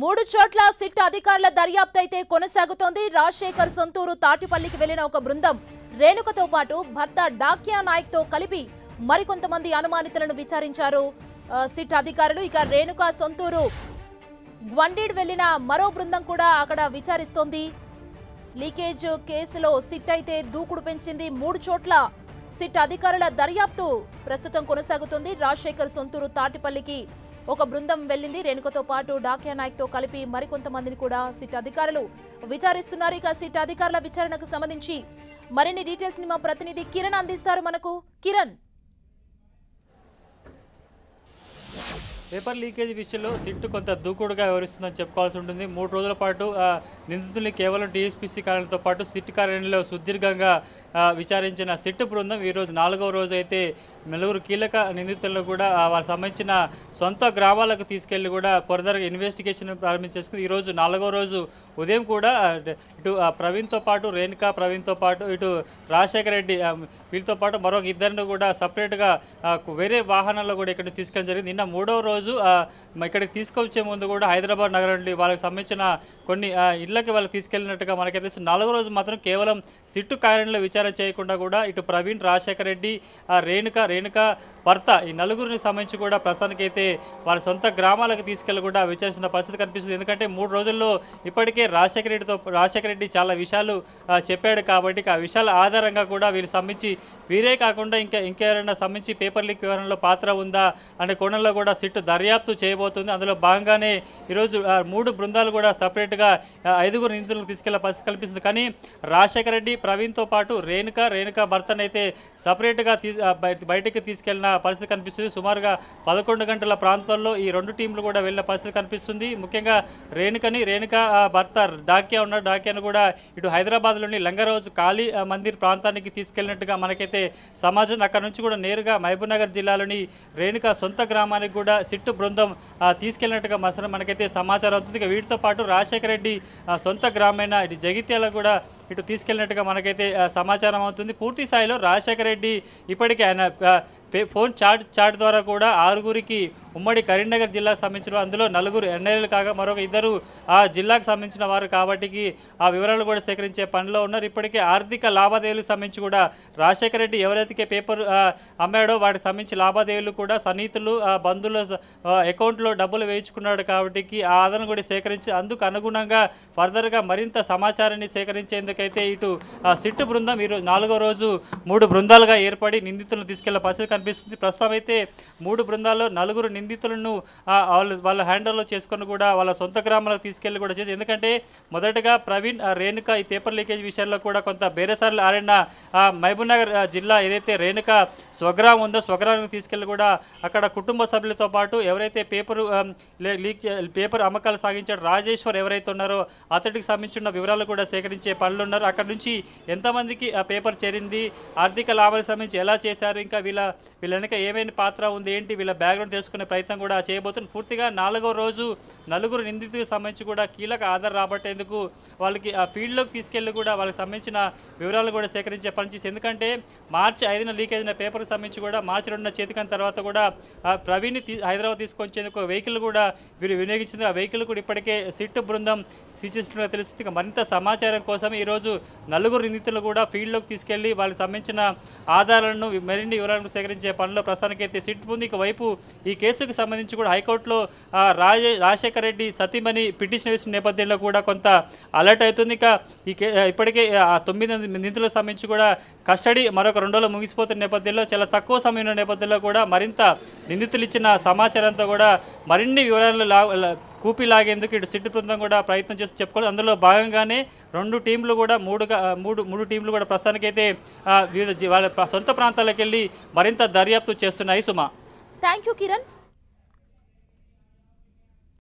మూడు చోట్ల సిట్ అధికారుల దర్యాప్తు అయితే కొనసాగుతోంది రాజశేఖర్ సొంతూరు తాటిపల్లికి వెళ్లిన ఒక బృందం రేణుకతో పాటు భర్త డాక్యా నాయక్ తో కలిపి మరికొంతమంది అనుమానితులను విచారించారు సిట్ అధికారులు ఇక రేణుక సొంతూరు గ్వండీడ్ వెళ్లిన మరో బృందం కూడా అక్కడ విచారిస్తోంది లీకేజ్ కేసులో సిట్ అయితే దూకుడు పెంచింది మూడు చోట్ల సిట్ అధికారుల దర్యాప్తు ప్రస్తుతం కొనసాగుతుంది రాజశేఖర్ సొంతూరు తాటిపల్లికి ఒక బృందం వెళ్లింది రేణుకతో పాటు డాక్యా నాయక్ తో కలిపి మరికొంతమందిని కూడా సిట్ అధికారులు విచారిస్తున్నారు ఇక సిట్ అధికారుల విచారణకు సంబంధించి మరిన్ని డీటెయిల్స్ ని మా ప్రతినిధి కిరణ్ అందిస్తారు మనకు కిరణ్ పేపర్ లీకేజ్ విషయంలో సిట్ కొంత దూకుడుగా వివరిస్తుందని చెప్పుకోవాల్సి ఉంటుంది మూడు రోజుల పాటు నిందితుల్ని కేవలం టీఎస్పీసీ కార్యాలయంతో పాటు సిట్ కార్యాలయంలో సుదీర్ఘంగా విచారించిన సిట్ బృందం ఈరోజు నాలుగవ రోజు అయితే నలుగురు కీలక నిందితులను కూడా వాళ్ళకి సంబంధించిన సొంత గ్రామాలకు తీసుకెళ్లి కూడా ఫర్దర్ ఇన్వెస్టిగేషన్ ప్రారంభించేసుకుని ఈరోజు నాలుగో రోజు ఉదయం కూడా ఇటు ప్రవీణ్తో పాటు రేణుకా ప్రవీణ్తో పాటు ఇటు రాజశేఖర రెడ్డి వీళ్ళతో పాటు మరొక ఇద్దరిని కూడా సపరేట్గా వేరే వాహనాల్లో కూడా ఇక్కడ తీసుకెళ్ళడం జరిగింది నిన్న మూడవ రోజు ఈరోజు ఇక్కడికి తీసుకొచ్చే ముందు కూడా హైదరాబాద్ నగరం నుండి వాళ్ళకి సంబంధించిన కొన్ని ఇళ్ళకి వాళ్ళు తీసుకెళ్లినట్టుగా మనకి తెలుసు నాలుగో రోజు మాత్రం కేవలం సిట్టు కార్యాలయంలో విచారణ చేయకుండా కూడా ఇటు ప్రవీణ్ రాజశేఖర రెడ్డి రేణుక రేణుక భర్త ఈ నలుగురిని సంబంధించి కూడా అయితే వారి సొంత గ్రామాలకు తీసుకెళ్లి కూడా విచారిస్తున్న పరిస్థితి కనిపిస్తుంది ఎందుకంటే మూడు రోజుల్లో ఇప్పటికే రాజశేఖర రెడ్డితో రాజశేఖర రెడ్డి చాలా విషయాలు చెప్పాడు కాబట్టి ఆ విషయాల ఆధారంగా కూడా వీళ్ళు సంబంధించి వీరే కాకుండా ఇంకా ఇంకెవరైనా సంబంధించి పేపర్ లీక్ వివరణలో పాత్ర ఉందా అనే కోణంలో కూడా సిట్టు దర్యాప్తు చేయబోతుంది అందులో భాగంగానే ఈరోజు మూడు బృందాలు కూడా సపరేట్గా ఐదుగురు నిందితులకు తీసుకెళ్లే పరిస్థితి కల్పిస్తుంది కానీ రాజశేఖర రెడ్డి ప్రవీణ్తో పాటు రేణుక రేణుక భర్తనైతే సపరేట్గా తీ బయటకు తీసుకెళ్లిన పరిస్థితి కనిపిస్తుంది సుమారుగా పదకొండు గంటల ప్రాంతంలో ఈ రెండు టీంలు కూడా వెళ్ళిన పరిస్థితి కనిపిస్తుంది ముఖ్యంగా రేణుకని రేణుక భర్త డాక్యా ఉన్న డాక్యాను కూడా ఇటు హైదరాబాద్లోని లంగరోజ్ కాళీ మందిర్ ప్రాంతానికి తీసుకెళ్లినట్టుగా మనకైతే సమాజం అక్కడ నుంచి కూడా నేరుగా నగర్ జిల్లాలోని రేణుక సొంత గ్రామానికి కూడా సిట్టు బృందం తీసుకెళ్లినట్టుగా మనకైతే సమాచారం అవుతుంది వీటితో పాటు రాజశేఖర రెడ్డి సొంత గ్రామైన ఇటు జగిత్యాల కూడా ఇటు తీసుకెళ్లినట్టుగా మనకైతే సమాచారం అవుతుంది పూర్తి స్థాయిలో రాజశేఖర రెడ్డి ఇప్పటికే ఆయన ఫోన్ చాట్ చాట్ ద్వారా కూడా ఆరుగురికి ఉమ్మడి కరీంనగర్ జిల్లాకు సంబంధించిన అందులో నలుగురు ఎన్ఐలు కాగా మరొక ఇద్దరు ఆ జిల్లాకు సంబంధించిన వారు కాబట్టికి ఆ వివరాలు కూడా సేకరించే పనిలో ఉన్నారు ఇప్పటికే ఆర్థిక లావాదేవీలకు సంబంధించి కూడా రాజశేఖర రెడ్డి ఎవరైతే పేపర్ అమ్మాడో వాటికి సంబంధించి లావాదేవీలు కూడా సన్నిహితులు బంధువుల అకౌంట్లో డబ్బులు వేయించుకున్నాడు కాబట్టి ఆ ఆదరణ కూడా సేకరించి అందుకు అనుగుణంగా ఫర్దర్గా మరింత సమాచారాన్ని సేకరించేందుకైతే ఇటు సిట్టు బృందం ఈరోజు నాలుగో రోజు మూడు బృందాలుగా ఏర్పడి నిందితులను తీసుకెళ్లే పరిస్థితి కనిపిస్తుంది ప్రస్తుతం అయితే మూడు బృందాల్లో నలుగురు నింది నిందితులను వాళ్ళు వాళ్ళ హ్యాండల్లో చేసుకొని కూడా వాళ్ళ సొంత గ్రామాలకు తీసుకెళ్లి కూడా చేసి ఎందుకంటే మొదటగా ప్రవీణ్ రేణుక ఈ పేపర్ లీకేజ్ విషయంలో కూడా కొంత బేరేసార్లు ఆడిన మహబూబ్నగర్ జిల్లా ఏదైతే రేణుక స్వగ్రామం ఉందో స్వగ్రామానికి తీసుకెళ్లి కూడా అక్కడ కుటుంబ సభ్యులతో పాటు ఎవరైతే పేపరు లీక్ పేపర్ అమ్మకాలు సాగించాడు రాజేశ్వర్ ఎవరైతే ఉన్నారో అతడికి సంబంధించిన వివరాలు కూడా సేకరించే పనులు ఉన్నారు అక్కడ నుంచి ఎంతమందికి ఆ పేపర్ చేరింది ఆర్థిక లాభాలకు సంబంధించి ఎలా చేశారు ఇంకా వీళ్ళ వీళ్ళ వెనక ఏమైనా పాత్ర ఉంది ఏంటి వీళ్ళ బ్యాక్గ్రౌండ్ తెలుసుకునే ప్రయత్నం కూడా చేయబోతుంది పూర్తిగా నాలుగో రోజు నలుగురు నిందితులకు సంబంధించి కూడా కీలక ఆధార రాబట్టేందుకు వాళ్ళకి ఆ ఫీల్డ్లోకి తీసుకెళ్లి కూడా వాళ్ళకి సంబంధించిన వివరాలు కూడా సేకరించే పని చేసి ఎందుకంటే మార్చి ఐదున లీక్ అయిన పేపర్కి సంబంధించి కూడా మార్చి రెండున చేతికైన తర్వాత కూడా ప్రవీణ్ని హైదరాబాద్ తీసుకొచ్చేందుకు వెహికల్ కూడా వీరు వినియోగించింది ఆ వెహికల్ కూడా ఇప్పటికే సిట్ బృందం సూచిస్తున్నట్లుగా తెలుస్తుంది మరింత సమాచారం కోసం ఈరోజు నలుగురు నిందితులు కూడా ఫీల్డ్లోకి తీసుకెళ్లి వాళ్ళకి సంబంధించిన ఆధారాలను మరిన్ని వివరాలను సేకరించే పనిలో ప్రస్తుతానికైతే సిట్ ఉంది ఇకవైపు వైపు ఈ కేసు కేసుకు సంబంధించి కూడా హైకోర్టులో రాజ రాజశేఖర రెడ్డి సతీమణి పిటిషన్ వేసిన నేపథ్యంలో కూడా కొంత అలర్ట్ అవుతుంది ఇక ఈ ఇప్పటికే ఆ తొమ్మిది నిందితులకు సంబంధించి కూడా కస్టడీ మరొక రెండోలో ముగిసిపోతున్న నేపథ్యంలో చాలా తక్కువ సమయంలో నేపథ్యంలో కూడా మరింత నిందితులు ఇచ్చిన సమాచారంతో కూడా మరిన్ని వివరాలు కూపి లాగేందుకు ఇటు సిట్టు బృందం కూడా ప్రయత్నం చేసి చెప్పుకోవాలి అందులో భాగంగానే రెండు టీంలు కూడా మూడుగా మూడు మూడు టీంలు కూడా ప్రస్తుతానికైతే వివిధ వాళ్ళ సొంత ప్రాంతాలకు వెళ్ళి మరింత దర్యాప్తు చేస్తున్నాయి సుమా థ్యాంక్ యూ కిరణ్